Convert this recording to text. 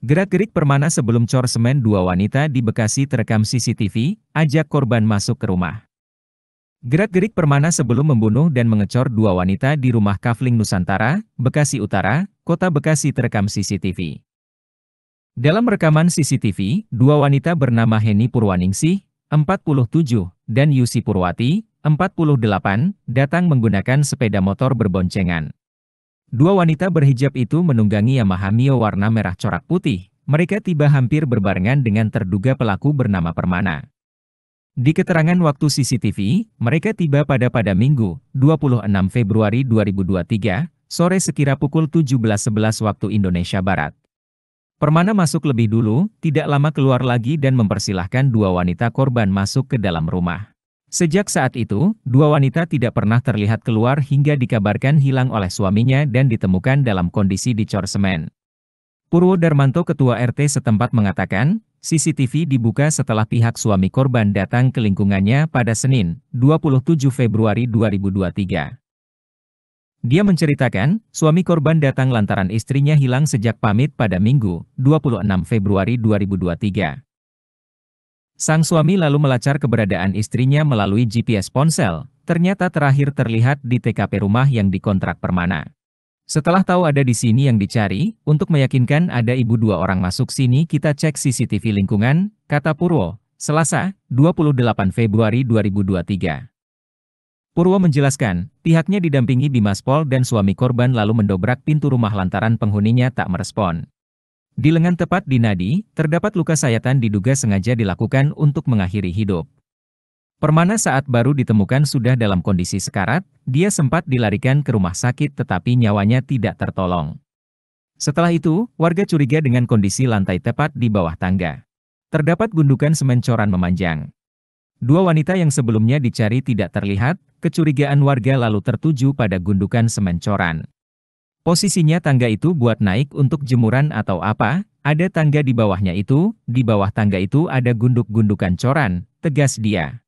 Gerak-gerik permana sebelum cor semen dua wanita di Bekasi terekam CCTV, ajak korban masuk ke rumah. Gerak-gerik permana sebelum membunuh dan mengecor dua wanita di rumah Kafling Nusantara, Bekasi Utara, Kota Bekasi terekam CCTV. Dalam rekaman CCTV, dua wanita bernama Heni Purwaningsih, 47, dan Yusi Purwati, 48, datang menggunakan sepeda motor berboncengan. Dua wanita berhijab itu menunggangi Yamaha Mio warna merah corak putih. Mereka tiba hampir berbarengan dengan terduga pelaku bernama Permana. Di keterangan waktu CCTV, mereka tiba pada pada Minggu, 26 Februari 2023, sore sekira pukul 17.11 waktu Indonesia Barat. Permana masuk lebih dulu, tidak lama keluar lagi dan mempersilahkan dua wanita korban masuk ke dalam rumah. Sejak saat itu, dua wanita tidak pernah terlihat keluar hingga dikabarkan hilang oleh suaminya dan ditemukan dalam kondisi dicor semen. Purwo Darmanto Ketua RT setempat mengatakan, CCTV dibuka setelah pihak suami korban datang ke lingkungannya pada Senin, 27 Februari 2023. Dia menceritakan, suami korban datang lantaran istrinya hilang sejak pamit pada Minggu, 26 Februari 2023. Sang suami lalu melacak keberadaan istrinya melalui GPS ponsel, ternyata terakhir terlihat di TKP rumah yang dikontrak permana. Setelah tahu ada di sini yang dicari, untuk meyakinkan ada ibu dua orang masuk sini kita cek CCTV lingkungan, kata Purwo, Selasa, 28 Februari 2023. Purwo menjelaskan, pihaknya didampingi Bimaspol dan suami korban lalu mendobrak pintu rumah lantaran penghuninya tak merespon. Di lengan tepat di nadi, terdapat luka sayatan diduga sengaja dilakukan untuk mengakhiri hidup. Permana saat baru ditemukan sudah dalam kondisi sekarat, dia sempat dilarikan ke rumah sakit tetapi nyawanya tidak tertolong. Setelah itu, warga curiga dengan kondisi lantai tepat di bawah tangga. Terdapat gundukan semen coran memanjang. Dua wanita yang sebelumnya dicari tidak terlihat, kecurigaan warga lalu tertuju pada gundukan semen coran. Posisinya tangga itu buat naik untuk jemuran atau apa, ada tangga di bawahnya itu, di bawah tangga itu ada gunduk-gundukan coran, tegas dia.